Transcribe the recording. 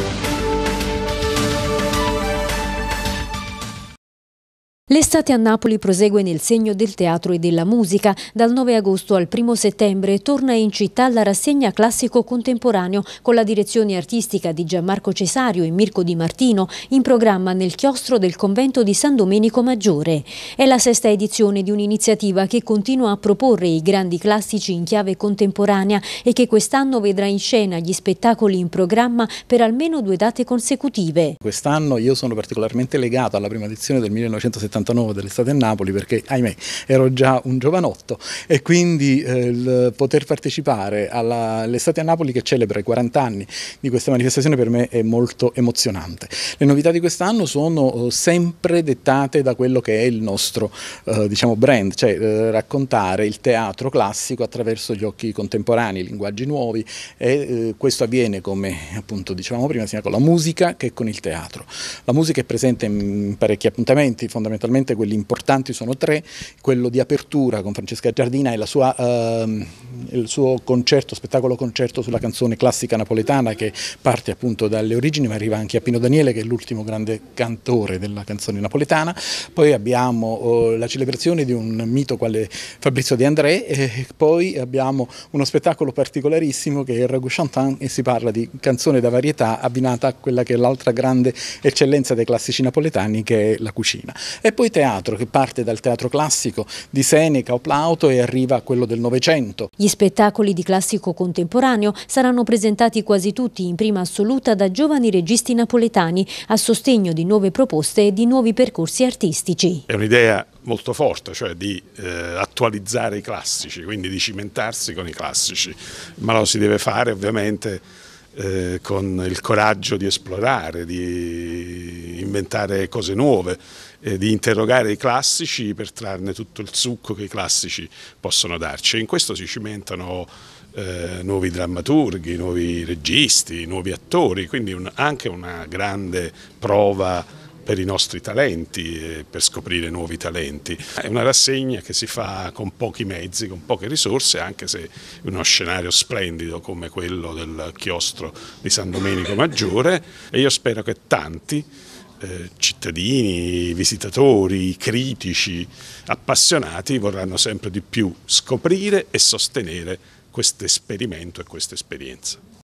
Thank you. L'estate a Napoli prosegue nel segno del teatro e della musica. Dal 9 agosto al 1 settembre torna in città la rassegna classico contemporaneo con la direzione artistica di Gianmarco Cesario e Mirko Di Martino in programma nel chiostro del convento di San Domenico Maggiore. È la sesta edizione di un'iniziativa che continua a proporre i grandi classici in chiave contemporanea e che quest'anno vedrà in scena gli spettacoli in programma per almeno due date consecutive. Quest'anno io sono particolarmente legato alla prima edizione del 1970 79 dell'estate a Napoli perché ahimè ero già un giovanotto e quindi eh, poter partecipare all'estate a Napoli che celebra i 40 anni di questa manifestazione per me è molto emozionante. Le novità di quest'anno sono eh, sempre dettate da quello che è il nostro eh, diciamo brand, cioè eh, raccontare il teatro classico attraverso gli occhi contemporanei, linguaggi nuovi e eh, questo avviene come appunto dicevamo prima sia con la musica che con il teatro. La musica è presente in parecchi appuntamenti, fondamentalmente fondamentalmente quelli importanti sono tre, quello di apertura con Francesca Giardina e la sua, ehm, il suo concerto, spettacolo concerto sulla canzone classica napoletana che parte appunto dalle origini ma arriva anche a Pino Daniele che è l'ultimo grande cantore della canzone napoletana, poi abbiamo eh, la celebrazione di un mito quale Fabrizio De André e poi abbiamo uno spettacolo particolarissimo che è il Ragu Chantant e si parla di canzone da varietà abbinata a quella che è l'altra grande eccellenza dei classici napoletani che è la cucina. E poi teatro che parte dal teatro classico di Seneca o Plauto e arriva a quello del Novecento. Gli spettacoli di classico contemporaneo saranno presentati quasi tutti in prima assoluta da giovani registi napoletani a sostegno di nuove proposte e di nuovi percorsi artistici. È un'idea molto forte, cioè di eh, attualizzare i classici, quindi di cimentarsi con i classici, ma lo si deve fare ovviamente eh, con il coraggio di esplorare, di inventare cose nuove, eh, di interrogare i classici per trarne tutto il succo che i classici possono darci. E in questo si cimentano eh, nuovi drammaturghi, nuovi registi, nuovi attori, quindi un, anche una grande prova per i nostri talenti, per scoprire nuovi talenti. È una rassegna che si fa con pochi mezzi, con poche risorse, anche se in uno scenario splendido come quello del chiostro di San Domenico Maggiore e io spero che tanti eh, cittadini, visitatori, critici, appassionati vorranno sempre di più scoprire e sostenere questo esperimento e questa esperienza.